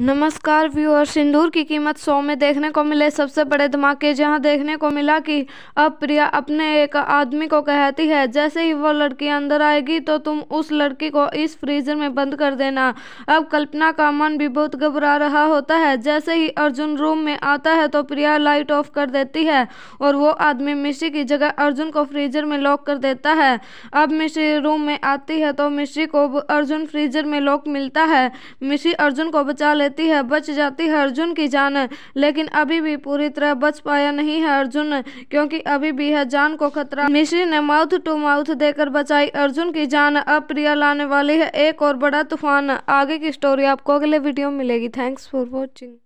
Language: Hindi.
नमस्कार व्यूअर सिंदूर की कीमत सौ में देखने को मिले सबसे बड़े धमाके जहां देखने को मिला कि अब प्रिया अपने एक आदमी को कहती है जैसे ही वो लड़की अंदर आएगी तो तुम उस लड़की को इस फ्रीजर में बंद कर देना अब कल्पना का मन भी बहुत घबरा रहा होता है जैसे ही अर्जुन रूम में आता है तो प्रिया लाइट ऑफ कर देती है और वो आदमी मिश्री की जगह अर्जुन को फ्रीजर में लॉक कर देता है अब मिश्री रूम में आती है तो मिश्री को अर्जुन फ्रीजर में लॉक मिलता है मिश्री अर्जुन को बचा ले लेती है बच जाती है अर्जुन की जान लेकिन अभी भी पूरी तरह बच पाया नहीं है अर्जुन क्योंकि अभी भी है जान को खतरा मिश्री ने माउथ टू माउथ देकर बचाई अर्जुन की जान अब प्रिया लाने वाली है एक और बड़ा तूफान आगे की स्टोरी आपको अगले वीडियो में मिलेगी थैंक्स फॉर वॉचिंग